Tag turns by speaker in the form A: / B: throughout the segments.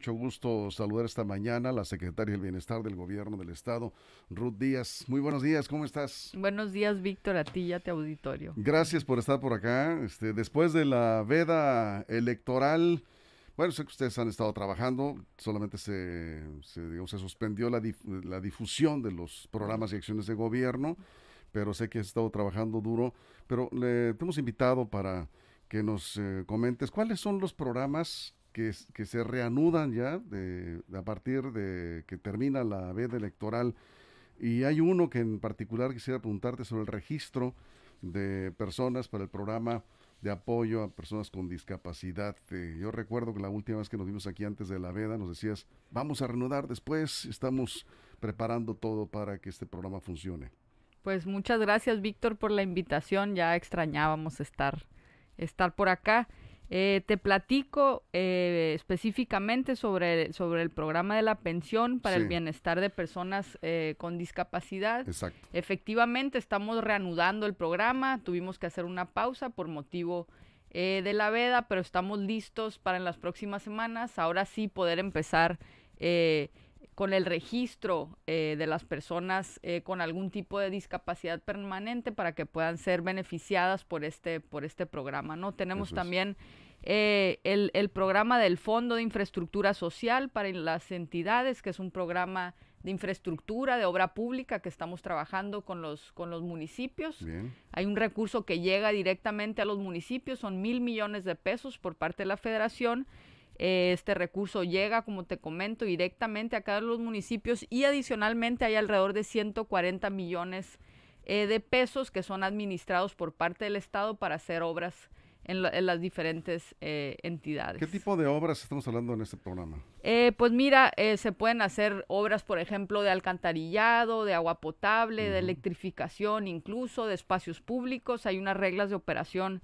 A: Mucho gusto saludar esta mañana a la secretaria del Bienestar del Gobierno del Estado, Ruth Díaz. Muy buenos días, ¿cómo estás?
B: Buenos días, Víctor, a ti y a tu auditorio.
A: Gracias por estar por acá. Este, después de la veda electoral, bueno, sé que ustedes han estado trabajando, solamente se, se, digamos, se suspendió la, la difusión de los programas y acciones de gobierno, pero sé que has estado trabajando duro, pero le, te hemos invitado para que nos eh, comentes cuáles son los programas que, se reanudan ya a partir de que termina la veda electoral. Y hay uno que en particular quisiera preguntarte sobre el registro de personas para el programa de apoyo a personas con discapacidad. Eh, yo recuerdo que la última vez que nos vimos aquí antes de la veda nos decías, vamos a reanudar después, estamos preparando todo para que este programa funcione.
B: Pues muchas gracias Víctor por la invitación, ya extrañábamos estar, estar por acá. Eh, te platico eh, específicamente sobre, sobre el programa de la pensión para el bienestar de personas eh, con discapacidad. Exacto. Efectivamente, estamos reanudando el programa, tuvimos que hacer una pausa por motivo de la veda, pero estamos listos para en las próximas semanas, ahora sí poder empezar con el registro eh, de las personas eh, con algún tipo de discapacidad permanente para que puedan ser beneficiadas por este, por este programa. ¿no? Tenemos también eh, el, programa del Fondo de Infraestructura Social para las entidades, que es un programa de infraestructura, de obra pública que estamos trabajando con los, con los municipios. Hay un recurso que llega directamente a los municipios, son mil millones de pesos por parte de la federación eh, este recurso llega, como te comento, directamente a cada uno de los municipios y adicionalmente hay alrededor de 140 millones eh, de pesos que son administrados por parte del Estado para hacer obras. En, las diferentes eh, entidades. ¿Qué
A: tipo de obras estamos hablando en este programa?
B: pues mira, se pueden hacer obras, por ejemplo, de alcantarillado, de agua potable, de electrificación, incluso de espacios públicos. Hay unas reglas de operación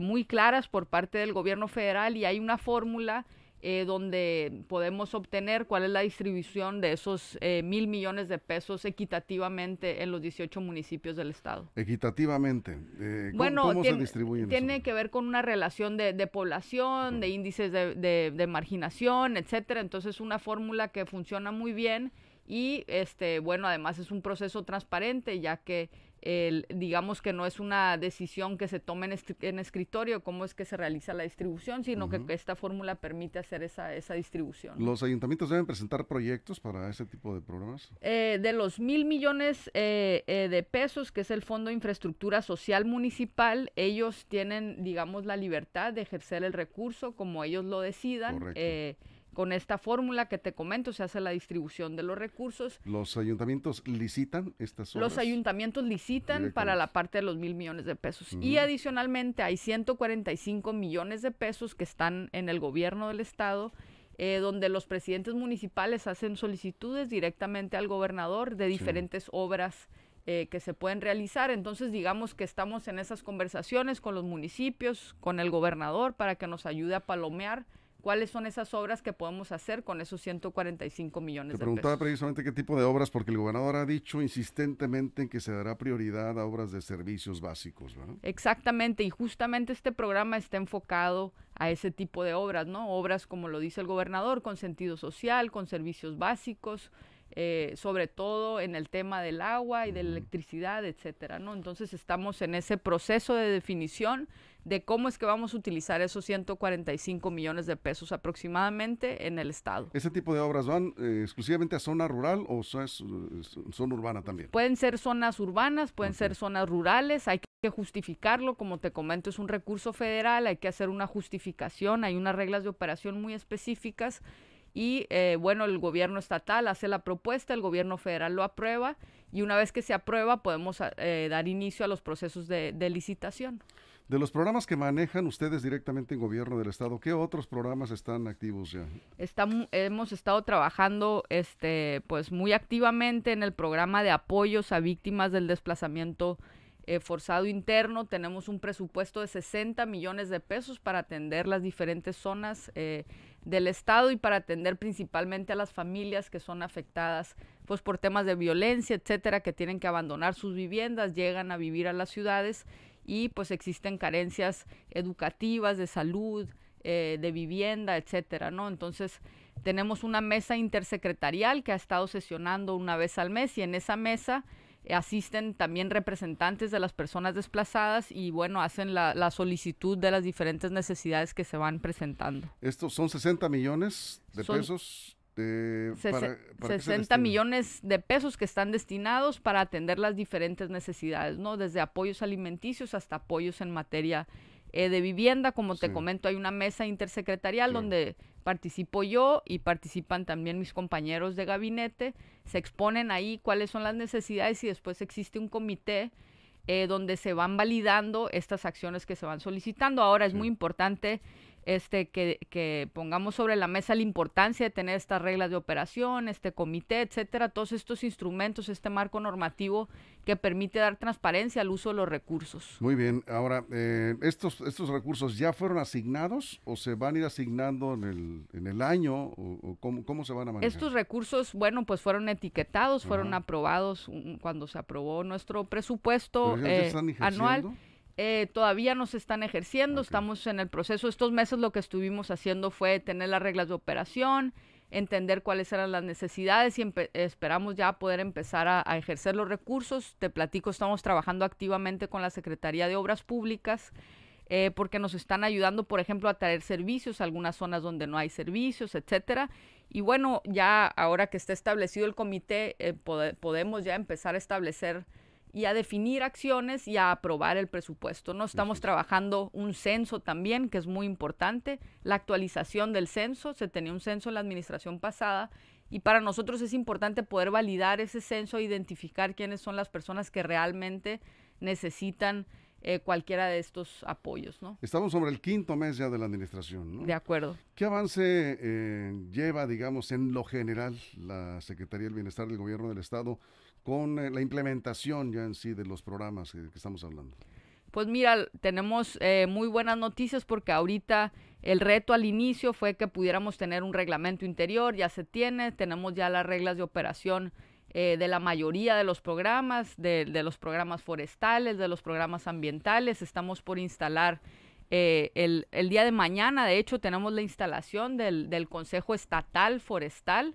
B: muy claras por parte del gobierno federal y hay una fórmula eh, donde podemos obtener cuál es la distribución de esos eh, mil millones de pesos equitativamente en los 18 municipios del estado.
A: Equitativamente. Eh, bueno, tiene, tiene
B: que ver con una relación de, población, de índices de, de marginación, etcétera. Entonces, una fórmula que funciona muy bien y, este, bueno, además es un proceso transparente ya que digamos que no es una decisión que se tome en, escritorio, cómo es que se realiza la distribución, sino que esta fórmula permite hacer esa, esa distribución.
A: ¿Los ayuntamientos deben presentar proyectos para ese tipo de programas?
B: Eh, de los mil millones eh, eh, de pesos, que es el Fondo de Infraestructura Social Municipal, ellos tienen, digamos, la libertad de ejercer el recurso como ellos lo decidan. Correcto con esta fórmula que te comento, se hace la distribución de los recursos.
A: ¿Los ayuntamientos licitan estas
B: obras? Los ayuntamientos licitan para la parte de los mil millones de pesos. Y adicionalmente hay 145 millones de pesos que están en el gobierno del estado, eh, donde los presidentes municipales hacen solicitudes directamente al gobernador de diferentes obras. Eh, que se pueden realizar. Entonces, digamos que estamos en esas conversaciones con los municipios, con el gobernador, para que nos ayude a palomear cuáles son esas obras que podemos hacer con esos 145 millones Te de preguntaba
A: precisamente qué tipo de obras, porque el gobernador ha dicho insistentemente en que se dará prioridad a obras de servicios básicos, ¿verdad?
B: Exactamente, y justamente este programa está enfocado a ese tipo de obras, ¿no? Obras, como lo dice el gobernador, con sentido social, con servicios básicos, eh, sobre todo en el tema del agua y de la electricidad, etcétera, ¿no? Entonces estamos en ese proceso de definición de cómo es que vamos a utilizar esos 145 millones de pesos aproximadamente en el Estado.
A: ¿Ese tipo de obras van eh, exclusivamente a zona rural o son, son urbana también?
B: Pueden ser zonas urbanas, pueden ser zonas rurales, hay que justificarlo, como te comento, es un recurso federal, hay que hacer una justificación, hay unas reglas de operación muy específicas y eh, bueno, el gobierno estatal hace la propuesta, el gobierno federal lo aprueba y una vez que se aprueba podemos eh, dar inicio a los procesos de, licitación.
A: De los programas que manejan ustedes directamente en gobierno del estado, ¿qué otros programas están activos ya?
B: Estamos, hemos estado trabajando este, pues muy activamente en el programa de apoyos a víctimas del desplazamiento eh, forzado interno. Tenemos un presupuesto de 60 millones de pesos para atender las diferentes zonas del Estado y para atender principalmente a las familias que son afectadas pues por temas de violencia, etcétera, que tienen que abandonar sus viviendas, llegan a vivir a las ciudades y pues existen carencias educativas, de salud, eh, de vivienda, etcétera, ¿no? Entonces, tenemos una mesa intersecretarial que ha estado sesionando una vez al mes y en esa mesa asisten también representantes de las personas desplazadas y bueno, hacen la, solicitud de las diferentes necesidades que se van presentando.
A: Estos son 60 millones de pesos. De, 60
B: millones de pesos que están destinados para atender las diferentes necesidades, ¿no? Desde apoyos alimenticios hasta apoyos en materia eh, de vivienda. Como te comento, hay una mesa intersecretarial donde participo yo y participan también mis compañeros de gabinete, se exponen ahí cuáles son las necesidades y después existe un comité eh, donde se van validando estas acciones que se van solicitando. Ahora es muy importante este, que, pongamos sobre la mesa la importancia de tener estas reglas de operación, este comité, etcétera, todos estos instrumentos, este marco normativo que permite dar transparencia al uso de los recursos.
A: Muy bien, ahora, eh, estos, ¿estos recursos ya fueron asignados o se van a ir asignando en el, año o, cómo, se van a manejar? Estos
B: recursos, bueno, pues fueron etiquetados, fueron aprobados mm, cuando se aprobó nuestro presupuesto eh, anual. Eh, todavía nos están ejerciendo, estamos en el proceso. Estos meses lo que estuvimos haciendo fue tener las reglas de operación, entender cuáles eran las necesidades y esperamos ya poder empezar a, ejercer los recursos. Te platico, estamos trabajando activamente con la Secretaría de Obras Públicas eh, porque nos están ayudando, por ejemplo, a traer servicios a algunas zonas donde no hay servicios, etcétera. Y bueno, ya ahora que está establecido el comité, eh, podemos ya empezar a establecer y a definir acciones y a aprobar el presupuesto. No estamos trabajando un censo también, que es muy importante, la actualización del censo, se tenía un censo en la administración pasada y para nosotros es importante poder validar ese censo, identificar quiénes son las personas que realmente necesitan eh, cualquiera de estos apoyos. ¿no?
A: Estamos sobre el quinto mes ya de la administración. De acuerdo. ¿Qué avance eh, lleva, digamos, en lo general la Secretaría del Bienestar del Gobierno del Estado? con eh, la implementación ya en sí de los programas que, estamos hablando?
B: Pues mira, tenemos eh, muy buenas noticias porque ahorita el reto al inicio fue que pudiéramos tener un reglamento interior, ya se tiene, tenemos ya las reglas de operación eh, de la mayoría de los programas, de, los programas forestales, de los programas ambientales, estamos por instalar el, día de mañana, de hecho, tenemos la instalación del, del Consejo Estatal Forestal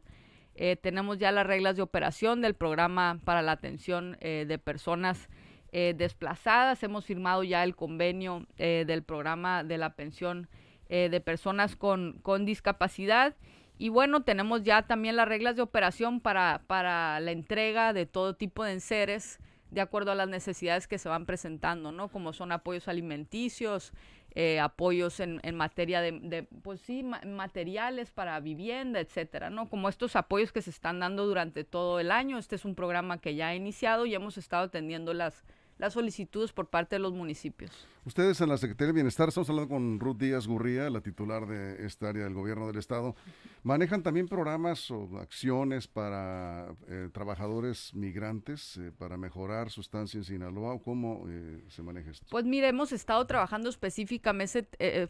B: eh, tenemos ya las reglas de operación del programa para la atención eh, de personas eh, desplazadas. Hemos firmado ya el convenio del programa de la pensión de personas con, con, discapacidad. Y bueno, tenemos ya también las reglas de operación para, para la entrega de todo tipo de enseres de acuerdo a las necesidades que se van presentando, ¿no? Como son apoyos alimenticios, eh, apoyos en, en materia de, de, pues sí, materiales para vivienda, etcétera, ¿no? Como estos apoyos que se están dando durante todo el año. Este es un programa que ya ha iniciado y hemos estado atendiendo las, las solicitudes por parte de los municipios.
A: Ustedes en la Secretaría de Bienestar, estamos hablando con Ruth Díaz Gurría, la titular de esta área del gobierno del estado, manejan también programas o acciones para eh, trabajadores migrantes eh, para mejorar su estancia en Sinaloa o cómo eh, se maneja esto.
B: Pues mire, hemos estado trabajando pues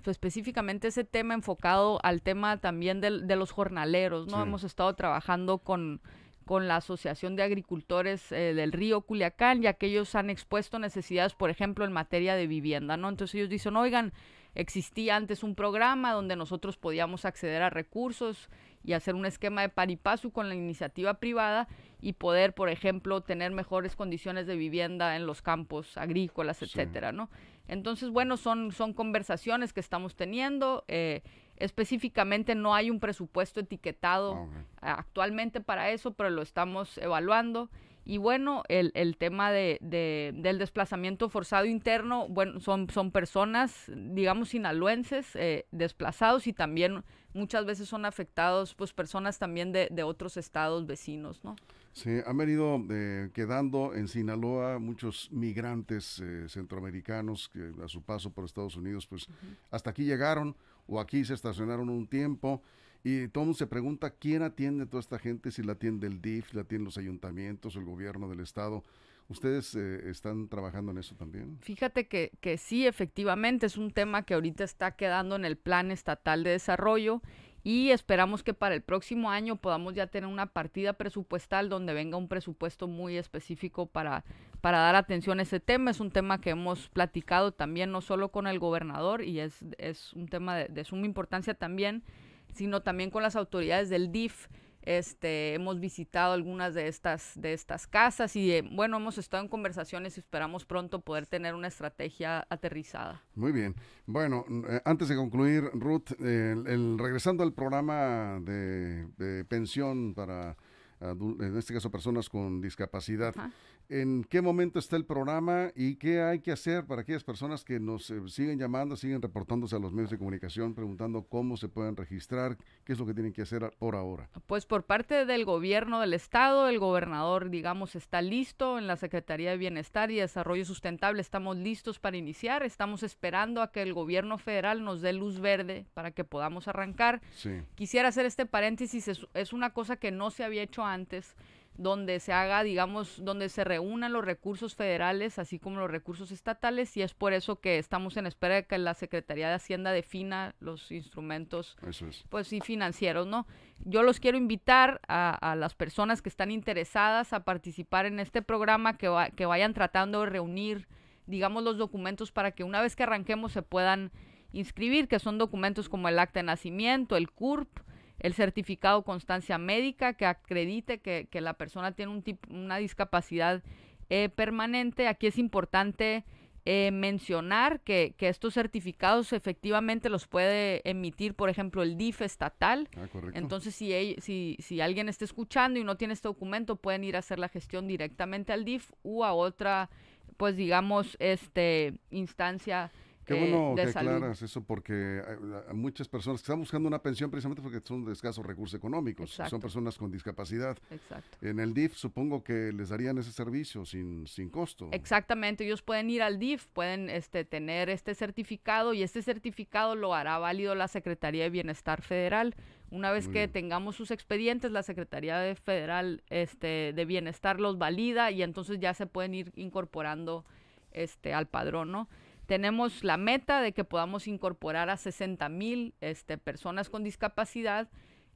B: específicamente ese, tema enfocado al tema también de, los jornaleros, ¿no? Hemos estado trabajando con con la Asociación de Agricultores eh, del Río Culiacán, ya que ellos han expuesto necesidades, por ejemplo, en materia de vivienda, ¿no? Entonces ellos dicen, oigan, existía antes un programa donde nosotros podíamos acceder a recursos y hacer un esquema de paripasu con la iniciativa privada y poder, por ejemplo, tener mejores condiciones de vivienda en los campos agrícolas, etcétera, ¿no? Entonces, bueno, son, son conversaciones que estamos teniendo. Eh, Específicamente no hay un presupuesto etiquetado ah, actualmente para eso, pero lo estamos evaluando. Y bueno, el, tema de, del desplazamiento forzado interno, bueno, son, son personas, digamos, sinaloenses eh, desplazados y también muchas veces son afectados pues personas también de, otros estados vecinos, ¿no?
A: Sí, han venido eh, quedando en Sinaloa muchos migrantes eh, centroamericanos que a su paso por Estados Unidos, pues hasta aquí llegaron o aquí se estacionaron un tiempo y todo mundo se pregunta quién atiende a toda esta gente, si la atiende el DIF, la atienden los ayuntamientos, el gobierno del estado. ¿Ustedes eh, están trabajando en eso también?
B: Fíjate que, sí, efectivamente, es un tema que ahorita está quedando en el Plan Estatal de Desarrollo y esperamos que para el próximo año podamos ya tener una partida presupuestal donde venga un presupuesto muy específico para, dar atención a ese tema. Es un tema que hemos platicado también no solo con el gobernador y es, un tema de suma importancia también, sino también con las autoridades del DIF este, hemos visitado algunas de estas, de estas casas y eh, bueno, hemos estado en conversaciones y esperamos pronto poder tener una estrategia aterrizada.
A: Muy bien. Bueno, eh, antes de concluir, Ruth, el, regresando al programa de, pensión para, en este caso, personas con discapacidad en qué momento está el programa y qué hay que hacer para aquellas personas que nos eh, siguen llamando, siguen reportándose a los medios de comunicación, preguntando cómo se pueden registrar, qué es lo que tienen que hacer por ahora.
B: Pues por parte del gobierno del estado, el gobernador, digamos, está listo en la Secretaría de Bienestar y Desarrollo Sustentable, estamos listos para iniciar, estamos esperando a que el gobierno federal nos dé luz verde para que podamos arrancar. Quisiera hacer este paréntesis, es una cosa que no se había hecho antes donde se haga, digamos, donde se reúnan los recursos federales, así como los recursos estatales, y es por eso que estamos en espera de que la Secretaría de Hacienda defina los instrumentos, pues sí, financieros, ¿no? Yo los quiero invitar a, las personas que están interesadas a participar en este programa, que, que vayan tratando de reunir, digamos, los documentos para que una vez que arranquemos se puedan inscribir, que son documentos como el acta de nacimiento, el CURP, el certificado constancia médica que acredite que, la persona tiene un una discapacidad eh, permanente. Aquí es importante eh, mencionar que, estos certificados efectivamente los puede emitir, por ejemplo, el DIF estatal. Ah, Entonces, si, si, si, alguien está escuchando y no tiene este documento, pueden ir a hacer la gestión directamente al DIF u a otra, pues digamos, este, instancia Qué eh, bueno que aclaras
A: eso porque muchas personas que están buscando una pensión precisamente porque son de escasos recursos económicos, son personas con discapacidad. Exacto. En el DIF supongo que les darían ese servicio sin, sin costo.
B: Exactamente, ellos pueden ir al DIF, pueden este, tener este certificado y este certificado lo hará válido la Secretaría de Bienestar Federal. Una vez que tengamos sus expedientes, la Secretaría de Federal este, de Bienestar los valida y entonces ya se pueden ir incorporando este, al padrón, ¿no? Tenemos la meta de que podamos incorporar a 60 mil este, personas con discapacidad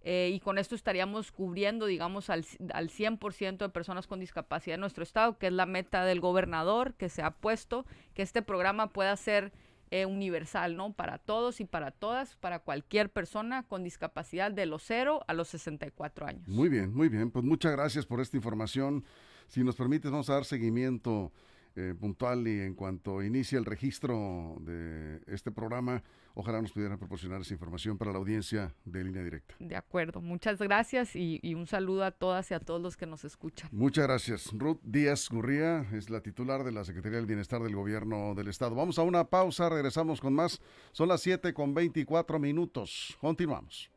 B: eh, y con esto estaríamos cubriendo, digamos, al, al 100% de personas con discapacidad en nuestro estado, que es la meta del gobernador que se ha puesto, que este programa pueda ser eh, universal, ¿no? Para todos y para todas, para cualquier persona con discapacidad de los 0 a los 64 años.
A: Muy bien, muy bien. Pues muchas gracias por esta información. Si nos permites, vamos a dar seguimiento eh, puntual y en cuanto inicie el registro de este programa, ojalá nos pudieran proporcionar esa información para la audiencia de línea directa.
B: De acuerdo, muchas gracias y, y un saludo a todas y a todos los que nos escuchan.
A: Muchas gracias. Ruth Díaz Gurría es la titular de la Secretaría del Bienestar del Gobierno del Estado. Vamos a una pausa, regresamos con más. Son las 7 con 24 minutos. Continuamos.